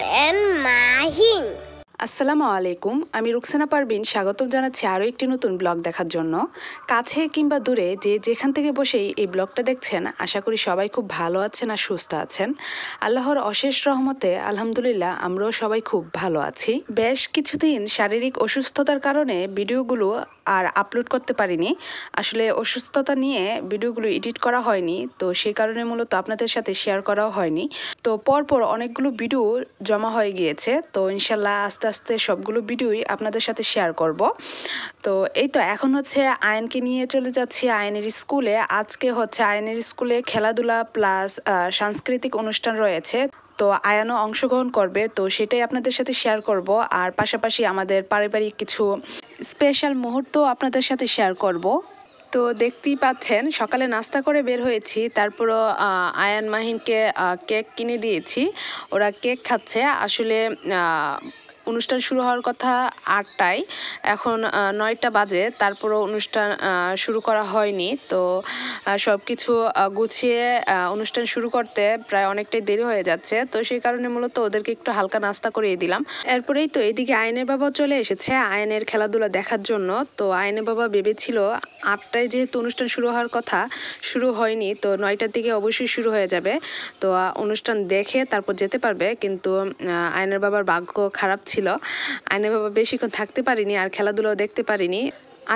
and Mahin. আসসালামু আলাইকুম আমি রুকসানা পারবিন স্বাগতম জানাচ্ছি আরও একটি নতুন ব্লগ দেখার জন্য কাছে কিংবা দূরে যে যেখান থেকে বসেই এই ব্লগটা দেখছেন আশা করি সবাই খুব ভালো আছেন আর সুস্থ আছেন আল্লাহর অশেষ রহমতে আলহামদুলিল্লাহ আমরাও সবাই খুব ভালো আছি বেশ কিছুদিন শারীরিক অসুস্থতার কারণে ভিডিওগুলো আর আপলোড করতে পারিনি আসলে অসুস্থতা নিয়ে ভিডিওগুলো এডিট করা হয়নি তো সেই কারণে মূলত আপনাদের সাথে শেয়ার করাও হয়নি তো পরপর অনেকগুলো ভিডিও জমা হয়ে গিয়েছে তো ইনশাল্লাহ আস্তে আস্তে সবগুলো ভিডিওই আপনাদের সাথে শেয়ার করব তো এই তো এখন হচ্ছে আয়নকে নিয়ে চলে যাচ্ছি আয়নের স্কুলে আজকে হচ্ছে আয়নের স্কুলে খেলাধুলা প্লাস সাংস্কৃতিক অনুষ্ঠান রয়েছে তো আয়ানও অংশগ্রহণ করবে তো সেটাই আপনাদের সাথে শেয়ার করব আর পাশাপাশি আমাদের পারিবারিক কিছু স্পেশাল মুহূর্ত আপনাদের সাথে শেয়ার করব তো দেখতেই পাচ্ছেন সকালে নাস্তা করে বের হয়েছি তারপরও আয়ান মাহিনকে কেক কিনে দিয়েছি ওরা কেক খাচ্ছে আসলে অনুষ্ঠান শুরু হওয়ার কথা আটটায় এখন নয়টা বাজে তারপরও অনুষ্ঠান শুরু করা হয়নি তো সব কিছু গুছিয়ে অনুষ্ঠান শুরু করতে প্রায় অনেকটাই দেরি হয়ে যাচ্ছে তো সেই কারণে মূলত ওদেরকে একটু হালকা নাস্তা করিয়ে দিলাম এরপরেই তো এদিকে আয়নের বাবা চলে এসেছে আয়নের খেলাধুলা দেখার জন্য তো আয়নের বাবা ভেবেছিল আটটায় যেহেতু অনুষ্ঠান শুরু হওয়ার কথা শুরু হয়নি তো নয়টার দিকে অবশ্যই শুরু হয়ে যাবে তো অনুষ্ঠান দেখে তারপর যেতে পারবে কিন্তু আয়নের বাবার ভাগ্য খারাপ ছিল ছিল আয়না বাবা বেশিক্ষণ থাকতে পারিনি আর খেলাধুলাও দেখতে পারিনি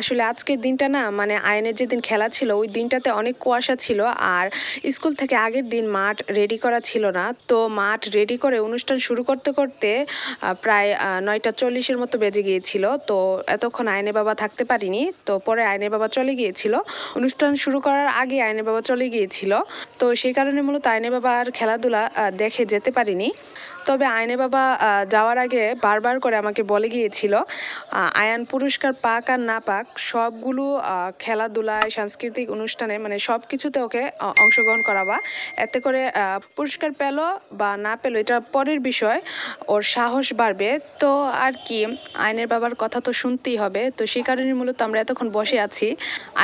আসলে আজকের দিনটা না মানে আয়নের যেদিন খেলা ছিল ওই দিনটাতে অনেক কুয়াশা ছিল আর স্কুল থেকে আগের দিন মাঠ রেডি করা ছিল না তো মাঠ রেডি করে অনুষ্ঠান শুরু করতে করতে প্রায় নয়টা চল্লিশের মতো বেজে গিয়েছিল তো এতক্ষণ আয়নে বাবা থাকতে পারিনি তো পরে আয়নে বাবা চলে গিয়েছিল অনুষ্ঠান শুরু করার আগে আয়নে বাবা চলে গিয়েছিল তো সেই কারণে মূলত আয়নে বাবা আর খেলাধুলা দেখে যেতে পারিনি তবে আয়নে বাবা যাওয়ার আগে বারবার করে আমাকে বলে গিয়েছিল আয়ান পুরস্কার পাক আর না পাক সবগুলো খেলাধুলায় সাংস্কৃতিক অনুষ্ঠানে মানে সব কিছুতে ওকে অংশগ্রহণ করাবা এতে করে পুরস্কার পেল বা না পেল এটা পরের বিষয় ওর সাহস বাড়বে তো আর কি আয়নের বাবার কথা তো শুনতেই হবে তো সেই কারণে মূলত আমরা এতক্ষণ বসে আছি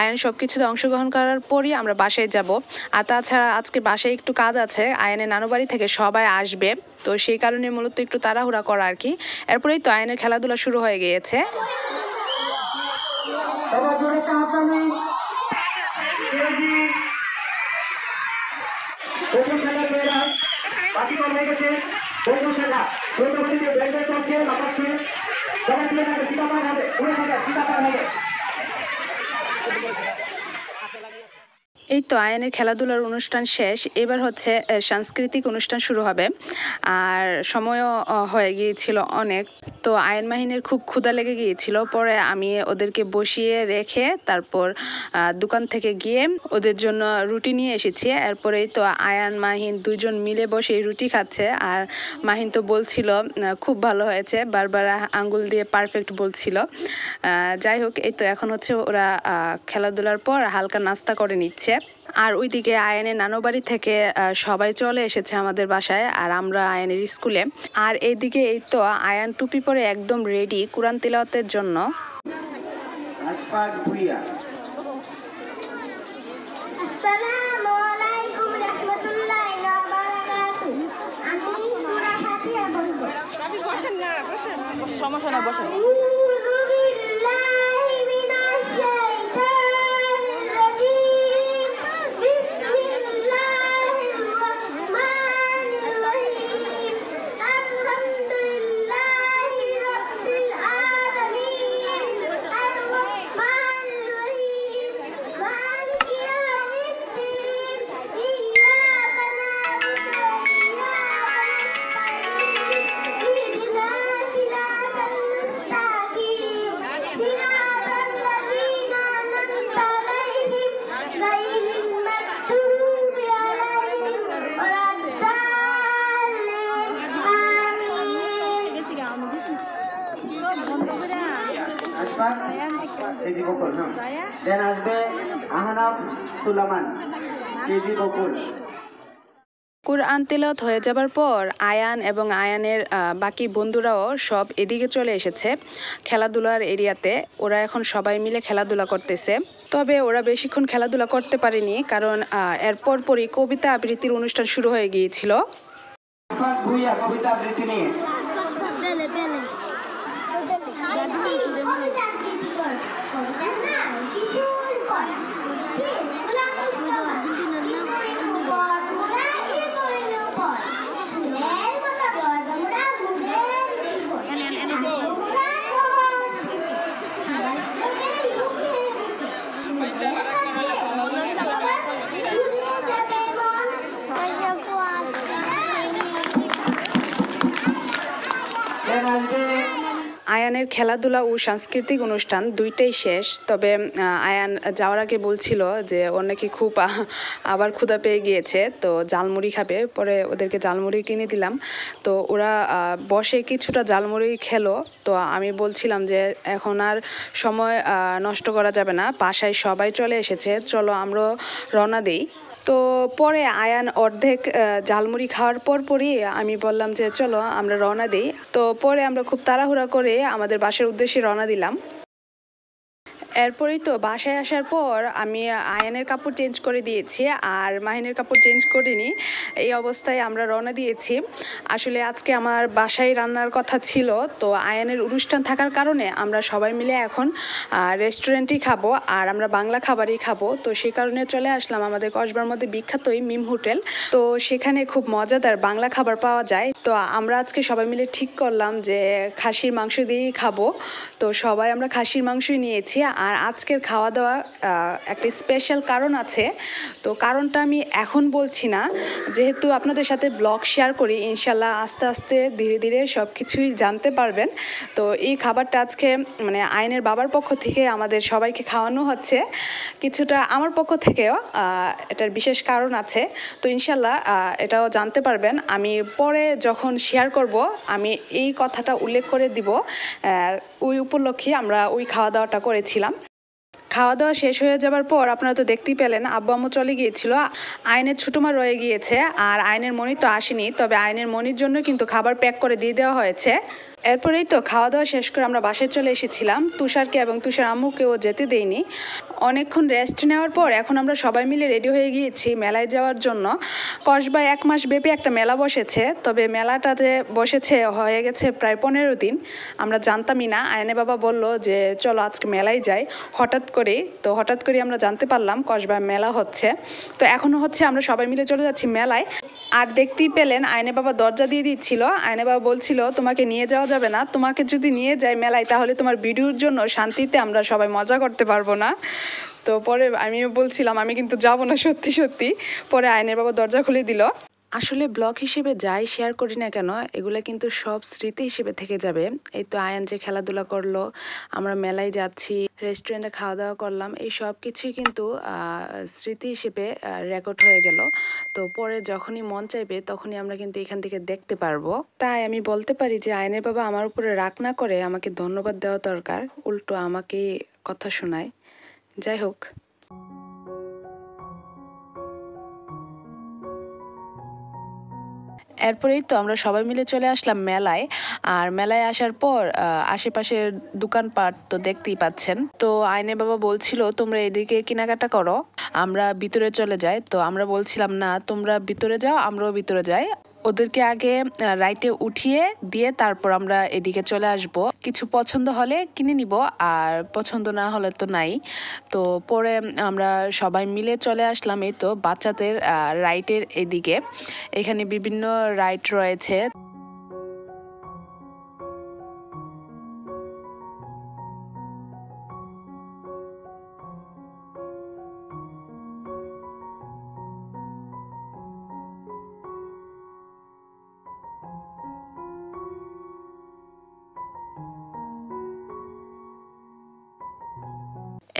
আয়ন সব কিছুতে অংশগ্রহণ করার পরই আমরা বাসায় যাব আর তাছাড়া আজকে বাসায় একটু কাজ আছে আয়নের নানুবাড়ি থেকে সবাই আসবে তো সেই কারণে মূলত একটু তাড়াহুড়া করা আর কি এরপরেই তো আইনের খেলাধুলা শুরু হয়ে গিয়েছে গেছে এই তো আয়নের খেলাধুলার অনুষ্ঠান শেষ এবার হচ্ছে সাংস্কৃতিক অনুষ্ঠান শুরু হবে আর সময়ও হয়ে গিয়েছিল অনেক তো আয়ন মাহিনের খুব ক্ষুধা লেগে গিয়েছিল পরে আমি ওদেরকে বসিয়ে রেখে তারপর দোকান থেকে গিয়ে ওদের জন্য রুটি নিয়ে এসেছি এরপরেই তো আয়ন মাহিন দুজন মিলে বসে রুটি খাচ্ছে আর মাহিন তো বলছিল খুব ভালো হয়েছে বারবার আঙ্গুল দিয়ে পারফেক্ট বলছিল যাই হোক এই তো এখন হচ্ছে ওরা খেলাধুলার পর হালকা নাস্তা করে নিচ্ছে আর ওইদিকে আয়নের নানোবাড়ি বাড়ি থেকে সবাই চলে এসেছে আমাদের বাসায় আর আমরা আয়নের স্কুলে আর এইদিকে এই তো আয়ান টুপি পরে একদম রেডি কোরআন তিলাওয়াতের জন্য কোরআন তেলত হয়ে যাবার পর আয়ান এবং আয়ানের বাকি বন্ধুরাও সব এদিকে চলে এসেছে খেলাধুলার এরিয়াতে ওরা এখন সবাই মিলে খেলাধুলা করতেছে তবে ওরা বেশিক্ষণ খেলাধুলা করতে পারেনি কারণ এরপর পরই কবিতা আবৃত্তির অনুষ্ঠান শুরু হয়ে গিয়েছিল কবিতা আবৃত্তি নিয়ে খেলাধুলা ও সাংস্কৃতিক অনুষ্ঠান দুইটাই শেষ তবে আয়ান যাওয়ার আগে বলছিল যে অনেকে নাকি খুব আবার ক্ষুধা পেয়ে গিয়েছে তো জালমুড়ি খাবে পরে ওদেরকে জালমুড়ি কিনে দিলাম তো ওরা বসে কিছুটা জালমুড়ি খেলো তো আমি বলছিলাম যে এখন আর সময় নষ্ট করা যাবে না বাসায় সবাই চলে এসেছে চলো আমরা রওনা দিই তো পরে আয়ান অর্ধেক ঝালমুড়ি খাওয়ার পর পরই আমি বললাম যে চলো আমরা রওনা দিই তো পরে আমরা খুব তাড়াহুড়া করে আমাদের বাসের উদ্দেশ্যে রওনা দিলাম এরপরেই তো বাসায় আসার পর আমি আয়ানের কাপড় চেঞ্জ করে দিয়েছি আর মাহিনের কাপড় চেঞ্জ করিনি এই অবস্থায় আমরা রওনা দিয়েছি আসলে আজকে আমার বাসায় রান্নার কথা ছিল তো আয়ানের অনুষ্ঠান থাকার কারণে আমরা সবাই মিলে এখন রেস্টুরেন্টেই খাবো আর আমরা বাংলা খাবারই খাবো তো সেই কারণে চলে আসলাম আমাদের কসবার মধ্যে বিখ্যাতই মিম হোটেল তো সেখানে খুব মজাদার বাংলা খাবার পাওয়া যায় তো আমরা আজকে সবাই মিলে ঠিক করলাম যে খাসির মাংস দিয়েই খাবো তো সবাই আমরা খাসির মাংসই নিয়েছি আর আর আজকের খাওয়া দাওয়া একটা স্পেশাল কারণ আছে তো কারণটা আমি এখন বলছি না যেহেতু আপনাদের সাথে ব্লগ শেয়ার করি ইনশাল্লাহ আস্তে আস্তে ধীরে ধীরে সব কিছুই জানতে পারবেন তো এই খাবারটা আজকে মানে আইনের বাবার পক্ষ থেকে আমাদের সবাইকে খাওয়ানো হচ্ছে কিছুটা আমার পক্ষ থেকেও এটার বিশেষ কারণ আছে তো ইনশাল্লাহ এটাও জানতে পারবেন আমি পরে যখন শেয়ার করব আমি এই কথাটা উল্লেখ করে দিব ওই উপলক্ষে আমরা ওই খাওয়া দাওয়াটা করেছিলাম খাওয়া দাওয়া শেষ হয়ে যাবার পর আপনারা তো দেখতেই পেলেন আব্বু আম্মু চলে গিয়েছিল আইনের ছুটোমা রয়ে গিয়েছে আর আইনের মনি তো আসেনি তবে আইনের মনির জন্য কিন্তু খাবার প্যাক করে দিয়ে দেওয়া হয়েছে এরপরেই তো খাওয়া দাওয়া শেষ করে আমরা বাসে চলে এসেছিলাম তুষারকে এবং তুষার আম্মুকেও যেতে দেইনি অনেকক্ষণ রেস্ট নেওয়ার পর এখন আমরা সবাই মিলে রেডি হয়ে গিয়েছি মেলায় যাওয়ার জন্য কসবা এক মাস ব্যাপী একটা মেলা বসেছে তবে মেলাটা যে বসেছে হয়ে গেছে প্রায় পনেরো দিন আমরা জানতামই না আয়নে বাবা বলল যে চলো আজকে মেলায় যাই হঠাৎ করে তো হঠাৎ করে আমরা জানতে পারলাম কসবা মেলা হচ্ছে তো এখনও হচ্ছে আমরা সবাই মিলে চলে যাচ্ছি মেলায় আর দেখতেই পেলেন আয়নে বাবা দরজা দিয়ে দিচ্ছিল আয়নে বাবা বলছিল তোমাকে নিয়ে যাওয়া যাবে না তোমাকে যদি নিয়ে যাই মেলায় তাহলে তোমার ভিডিওর জন্য শান্তিতে আমরা সবাই মজা করতে পারবো না তো পরে আমিও বলছিলাম আমি কিন্তু যাবো না সত্যি সত্যি পরে আইনের বাবা দরজা খুলে দিল আসলে ব্লগ হিসেবে যাই শেয়ার করি না কেন এগুলো কিন্তু সব স্মৃতি হিসেবে থেকে যাবে এই তো আয়ান যে খেলাধুলা করলো আমরা মেলায় যাচ্ছি রেস্টুরেন্টে খাওয়া দাওয়া করলাম এই সব কিছুই কিন্তু স্মৃতি হিসেবে রেকর্ড হয়ে গেল তো পরে যখনই মন চাইবে তখনই আমরা কিন্তু এখান থেকে দেখতে পারবো তাই আমি বলতে পারি যে আয়নের বাবা আমার উপরে রাগ না করে আমাকে ধন্যবাদ দেওয়া দরকার উল্টো আমাকে কথা শোনায় যাই হোক এরপরেই তো আমরা সবাই মিলে চলে আসলাম মেলায় আর মেলায় আসার পর আশেপাশের দোকানপাট তো দেখতেই পাচ্ছেন তো আইনে বাবা বলছিল তোমরা এদিকে কেনাকাটা করো আমরা ভিতরে চলে যাই তো আমরা বলছিলাম না তোমরা ভিতরে যাও আমরাও ভিতরে যাই ওদেরকে আগে রাইটে উঠিয়ে দিয়ে তারপর আমরা এদিকে চলে আসব কিছু পছন্দ হলে কিনে নিব আর পছন্দ না হলে তো নাই তো পরে আমরা সবাই মিলে চলে আসলাম এই তো বাচ্চাদের রাইটের এদিকে এখানে বিভিন্ন রাইট রয়েছে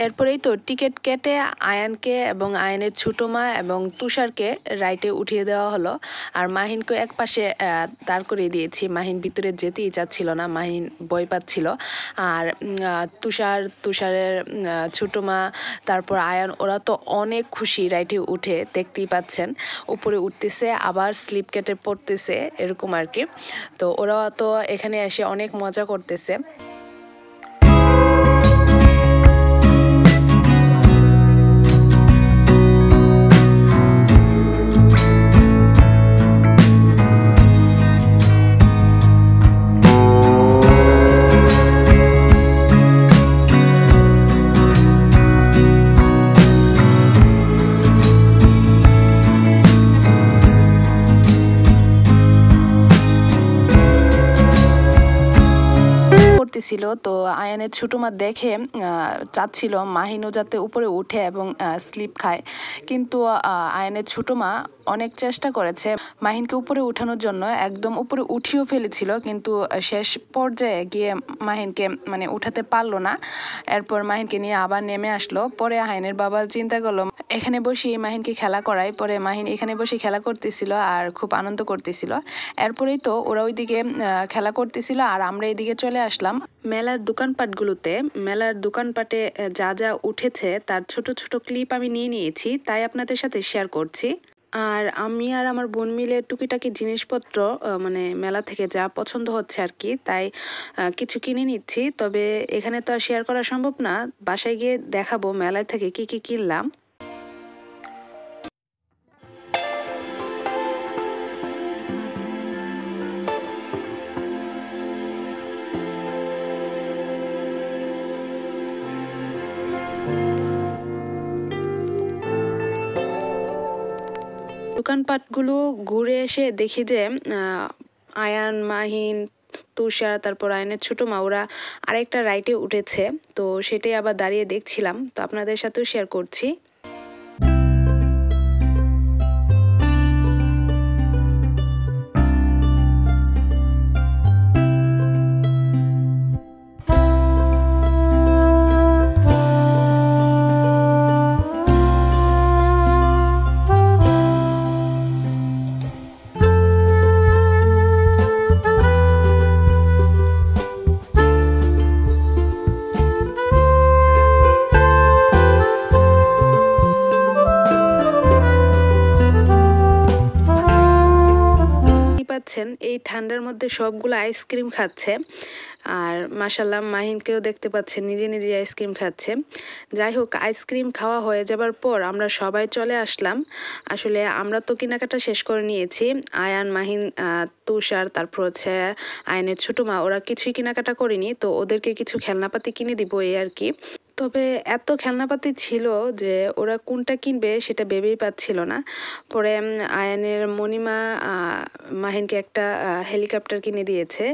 এরপরেই তো টিকিট কেটে আয়ানকে এবং আয়নের ছোটো মা এবং তুষারকে রাইটে উঠিয়ে দেওয়া হলো আর মাহিনকে এক পাশে দাঁড় করিয়ে দিয়েছি মাহিন ভিতরে যেতেই চাচ্ছিল না মাহিন বই পাচ্ছিল আর তুষার তুষারের ছোটো মা তারপর আয়ন ওরা তো অনেক খুশি রাইটে উঠে দেখতেই পাচ্ছেন উপরে উঠতেছে আবার স্লিপ কেটে পড়তেছে এরকম আর কি তো ওরা তো এখানে এসে অনেক মজা করতেছে ছিল তো আয়ানের ছুটুমা দেখে চাচ্ছিল মাহিনু যাতে উপরে উঠে এবং স্লিপ খায় কিন্তু আয়নের ছুটুমা অনেক চেষ্টা করেছে মাহিনকে উপরে উঠানোর জন্য একদম উপরে উঠিয়েও ফেলেছিল কিন্তু শেষ পর্যায়ে গিয়ে মাহিনকে মানে উঠাতে পারলো না এরপর মাহিনকে নিয়ে আবার নেমে আসলো পরে আয়নের বাবা চিন্তা করলো এখানে বসে মাহিনকে খেলা করায় পরে মাহিন এখানে বসে খেলা করতেছিল আর খুব আনন্দ করতেছিল এরপরেই তো ওরা ওইদিকে খেলা করতেছিল আর আমরা এদিকে চলে আসলাম মেলার দোকানপাটগুলোতে মেলার দোকানপাটে যা যা উঠেছে তার ছোট ছোট ক্লিপ আমি নিয়ে নিয়েছি তাই আপনাদের সাথে শেয়ার করছি আর আমি আর আমার বোন মিলে টুকিটাকি জিনিসপত্র মানে মেলা থেকে যা পছন্দ হচ্ছে আর কি তাই কিছু কিনে নিচ্ছি তবে এখানে তো আর শেয়ার করা সম্ভব না বাসায় গিয়ে দেখাবো মেলায় থেকে কি কি কিনলাম দোকানপাটগুলো ঘুরে এসে দেখি যে আয়ান মাহিন তুষার তারপর আয়নের ছোটো মা ওরা আরেকটা রাইটে উঠেছে তো সেটাই আবার দাঁড়িয়ে দেখছিলাম তো আপনাদের সাথেও শেয়ার করছি এই ঠান্ডার মধ্যে সবগুলো আইসক্রিম খাচ্ছে আর মাসাল্লাহ মাহিনকেও দেখতে পাচ্ছেন নিজে নিজে আইসক্রিম খাচ্ছে যাই হোক আইসক্রিম খাওয়া হয়ে যাবার পর আমরা সবাই চলে আসলাম আসলে আমরা তো কেনাকাটা শেষ করে নিয়েছি আয়ান মাহিন তুষার তারপর হচ্ছে আয়নের ছোটো মা ওরা কিছুই কেনাকাটা করেনি তো ওদেরকে কিছু খেলনাপাতি কিনে দিব এই আর কি তবে এত খেলনাপাতি ছিল যে ওরা কোনটা কিনবে সেটা ভেবেই পাচ্ছিল না পরে আয়ানের মণিমা মাহিনকে একটা হেলিকপ্টার কিনে দিয়েছে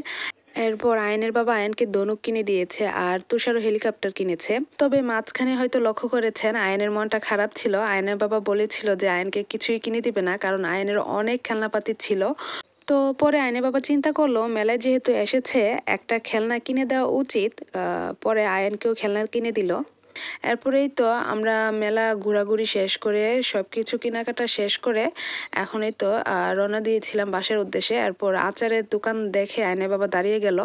এরপর আয়নের বাবা আয়নকে দনুক কিনে দিয়েছে আর তুষারও হেলিকপ্টার কিনেছে তবে মাঝখানে হয়তো লক্ষ্য করেছেন আয়নের মনটা খারাপ ছিল আয়নের বাবা বলেছিল যে আয়নকে কিছুই কিনে দিবে না কারণ আয়নের অনেক খেলনাপাতি ছিল তো পরে আয়নে বাবা চিন্তা করলো মেলায় যেহেতু এসেছে একটা খেলনা কিনে দেওয়া উচিত পরে আয়নকেও খেলনা কিনে দিল এরপরেই তো আমরা মেলা ঘোরাঘুরি শেষ করে সব কিছু কেনাকাটা শেষ করে এখনই তো রওনা দিয়েছিলাম বাসার উদ্দেশ্যে এরপর আচারের দোকান দেখে আয়নের বাবা দাঁড়িয়ে গেল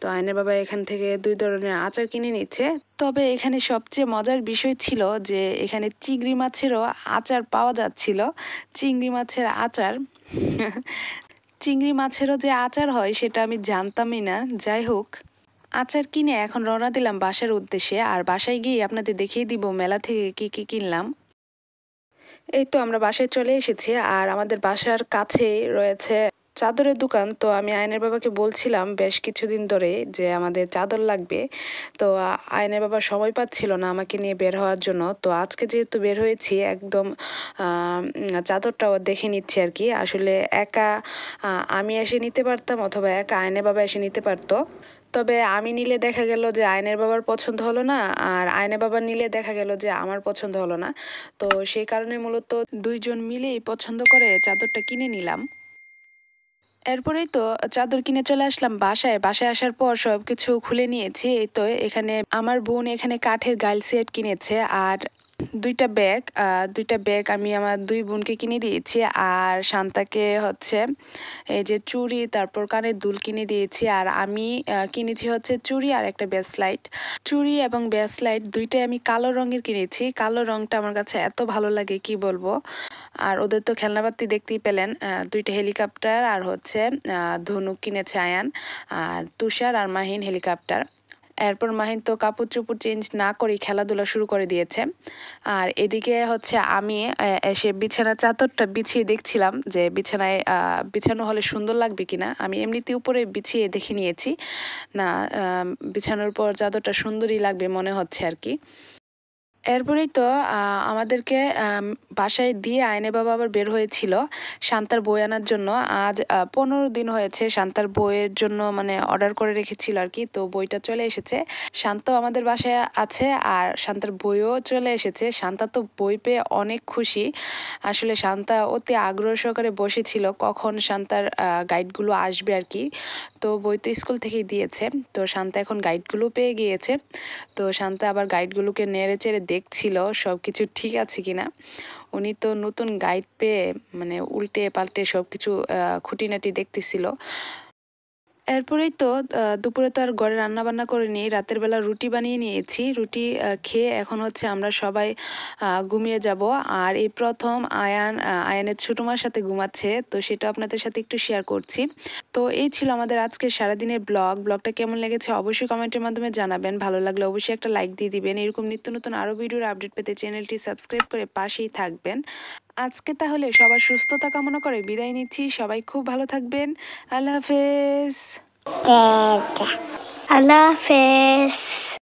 তো আয়নের বাবা এখান থেকে দুই ধরনের আচার কিনে নিচ্ছে তবে এখানে সবচেয়ে মজার বিষয় ছিল যে এখানে চিংড়ি মাছেরও আচার পাওয়া যাচ্ছিল চিংড়ি মাছের আচার চিংড়ি মাছেরও যে আচার হয় সেটা আমি জানতামই না যাই হোক আচার কিনে এখন রওনা দিলাম বাসার উদ্দেশ্যে আর বাসায় গিয়ে আপনাদের দেখিয়ে দিব মেলা থেকে কি কি কিনলাম এই তো আমরা বাসায় চলে এসেছি আর আমাদের বাসার কাছে রয়েছে চাদরের দোকান তো আমি আয়নের বাবাকে বলছিলাম বেশ কিছুদিন ধরে যে আমাদের চাদর লাগবে তো আয়নের বাবা সময় পাচ্ছিল না আমাকে নিয়ে বের হওয়ার জন্য তো আজকে যেহেতু বের হয়েছি একদম চাদরটাও দেখে নিচ্ছি আর কি আসলে একা আমি এসে নিতে পারতাম অথবা একা আয়নের বাবা এসে নিতে পারতো তবে আমি নিলে দেখা গেল যে আয়নের বাবার পছন্দ হলো না আর আয়নের বাবা নিলে দেখা গেল যে আমার পছন্দ হলো না তো সেই কারণে মূলত দুইজন মিলেই পছন্দ করে চাদরটা কিনে নিলাম এরপরেই তো চাদর কিনে চলে আসলাম বাসায় বাসায় আসার পর সব কিছু খুলে নিয়েছি এই তো এখানে আমার বোন এখানে কাঠের গাইল সেট কিনেছে আর দুইটা ব্যাগ দুইটা ব্যাগ আমি আমার দুই বোনকে কিনে দিয়েছি আর শান্তাকে হচ্ছে এই যে চুড়ি তারপর কানের দুল কিনে দিয়েছি আর আমি কিনেছি হচ্ছে চুড়ি আর একটা ব্যাসলাইট চুড়ি এবং ব্যাসলাইট দুইটাই আমি কালো রঙের কিনেছি কালো রঙটা আমার কাছে এত ভালো লাগে কি বলবো আর ওদের তো খেলনাপাতি দেখতেই পেলেন দুইটা হেলিকপ্টার আর হচ্ছে ধনুক কিনেছে আয়ান আর তুষার আর মাহিন হেলিকপ্টার এরপর মাহিন তো কাপড় চোপড় চেঞ্জ না করে খেলাধুলা শুরু করে দিয়েছে আর এদিকে হচ্ছে আমি এসে বিছানা চাদরটা বিছিয়ে দেখছিলাম যে বিছানায় বিছানো হলে সুন্দর লাগবে কিনা আমি এমনিতে উপরে বিছিয়ে দেখে নিয়েছি না বিছানোর পর চাদরটা সুন্দরই লাগবে মনে হচ্ছে আর কি এরপরেই তো আমাদেরকে বাসায় দিয়ে আইনে বাবা আবার বের হয়েছিল শান্তার বই আনার জন্য আজ পনেরো দিন হয়েছে শান্তার বইয়ের জন্য মানে অর্ডার করে রেখেছিল আর কি তো বইটা চলে এসেছে শান্ত আমাদের বাসায় আছে আর শান্তার বইও চলে এসেছে শান্তা তো বই পেয়ে অনেক খুশি আসলে শান্তা অতি আগ্রহ সহকারে বসেছিল কখন শান্তার গাইডগুলো আসবে আর কি তো বই তো স্কুল থেকেই দিয়েছে তো শান্তা এখন গাইডগুলো পেয়ে গিয়েছে তো শান্তা আবার গাইডগুলোকে নেড়ে চেড়ে দেখছিল সব কিছু ঠিক আছে কিনা উনি তো নতুন গাইড পেয়ে মানে উল্টে পাল্টে সব কিছু খুঁটিনাটি দেখতেছিল এরপরেই তো দুপুরে তো আর ঘরে রান্না বান্না করে নিই রাতের বেলা রুটি বানিয়ে নিয়েছি রুটি খেয়ে এখন হচ্ছে আমরা সবাই ঘুমিয়ে যাব আর এই প্রথম আয়ান আয়ানের ছোটমার সাথে ঘুমাচ্ছে তো সেটা আপনাদের সাথে একটু শেয়ার করছি তো এই ছিল আমাদের আজকে সারাদিনের ব্লগ ব্লগটা কেমন লেগেছে অবশ্যই কমেন্টের মাধ্যমে জানাবেন ভালো লাগলে অবশ্যই একটা লাইক দিয়ে দিবেন এরকম নিত্য নতুন আরও ভিডিওর আপডেট পেতে চ্যানেলটি সাবস্ক্রাইব করে পাশেই থাকবেন আজকে তাহলে সবার সুস্থতা কামনা করে বিদায় নিচ্ছি সবাই খুব ভালো থাকবেন আল্লাহ হাফেজ আল্লাহ হাফেজ